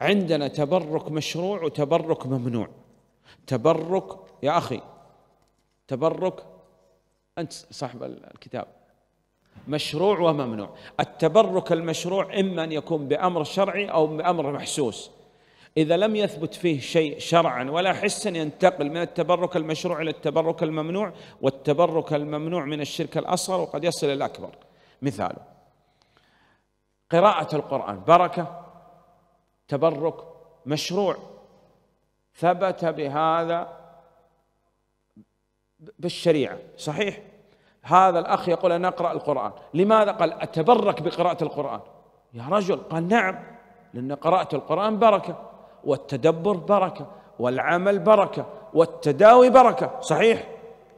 عندنا تبرك مشروع وتبرك ممنوع تبرك يا أخي تبرك أنت صاحب الكتاب مشروع وممنوع التبرك المشروع إما أن يكون بأمر شرعي أو بأمر محسوس إذا لم يثبت فيه شيء شرعا ولا حسا ينتقل من التبرك المشروع إلى التبرك الممنوع والتبرك الممنوع من الشرك الأصغر وقد يصل إلى الأكبر مثاله قراءة القرآن بركة تبرك مشروع ثبت بهذا بالشريعه صحيح هذا الاخ يقول انا اقرا القران لماذا قال اتبرك بقراءه القران يا رجل قال نعم لان قراءه القران بركه والتدبر بركه والعمل بركه والتداوي بركه صحيح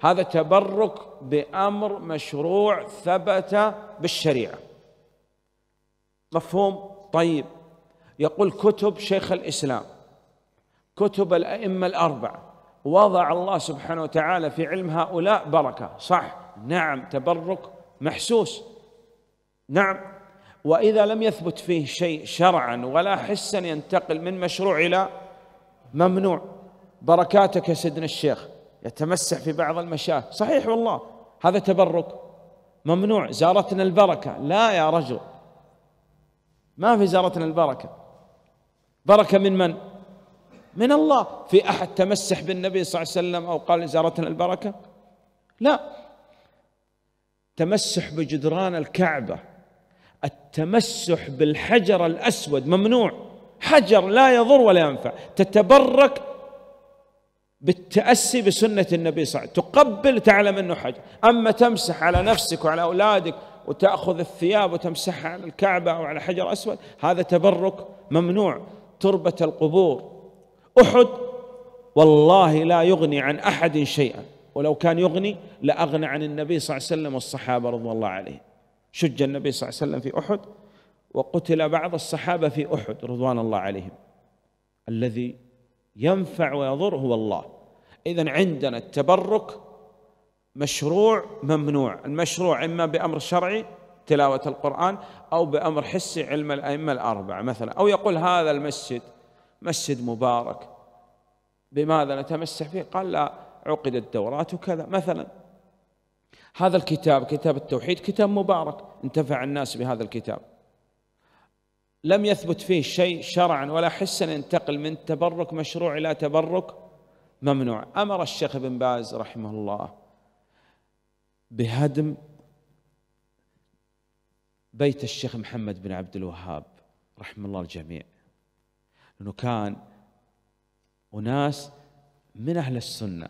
هذا تبرك بامر مشروع ثبت بالشريعه مفهوم طيب يقول كتب شيخ الإسلام كتب الأئمة الأربعة وضع الله سبحانه وتعالى في علم هؤلاء بركة صح نعم تبرك محسوس نعم وإذا لم يثبت فيه شيء شرعا ولا حسا ينتقل من مشروع إلى ممنوع بركاتك يا سيدنا الشيخ يتمسح في بعض المشايخ صحيح والله هذا تبرك ممنوع زارتنا البركة لا يا رجل ما في زارتنا البركة بركة من من؟ من الله في أحد تمسح بالنبي صلى الله عليه وسلم أو قال زارتنا البركة لا تمسح بجدران الكعبة التمسح بالحجر الأسود ممنوع حجر لا يضر ولا ينفع تتبرك بالتأسي بسنة النبي صلى الله عليه وسلم تقبل تعلم أنه حجر أما تمسح على نفسك وعلى أولادك وتأخذ الثياب وتمسحها على الكعبة أو على حجر أسود هذا تبرك ممنوع تربة القبور أحد والله لا يغني عن أحد شيئا ولو كان يغني لأغنى عن النبي صلى الله عليه وسلم والصحابة رضي الله عليهم شج النبي صلى الله عليه وسلم في أحد وقتل بعض الصحابة في أحد رضوان الله عليهم الذي ينفع ويضر هو الله إذا عندنا التبرك مشروع ممنوع المشروع إما بأمر شرعي تلاوة القرآن أو بأمر حسي علم الأئمة الأربعة مثلا أو يقول هذا المسجد مسجد مبارك بماذا نتمسح فيه قال لا عقدت دورات وكذا مثلا هذا الكتاب كتاب التوحيد كتاب مبارك انتفع الناس بهذا الكتاب لم يثبت فيه شيء شرعا ولا حسا ينتقل من تبرك مشروع إلى تبرك ممنوع أمر الشيخ ابن باز رحمه الله بهدم بيت الشيخ محمد بن عبد الوهاب رحم الله الجميع لأنه كان أناس من أهل السنة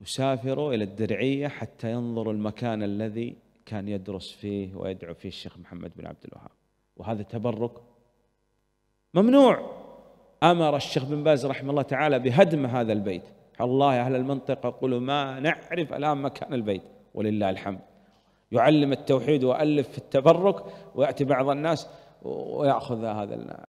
يسافروا إلى الدرعية حتى ينظروا المكان الذي كان يدرس فيه ويدعو فيه الشيخ محمد بن عبد الوهاب وهذا تبرك ممنوع أمر الشيخ بن باز رحمه الله تعالى بهدم هذا البيت والله أهل المنطقة قلوا ما نعرف الآن مكان البيت ولله الحمد يعلم التوحيد وألف في التبرك ويأتي بعض الناس ويأخذ هذا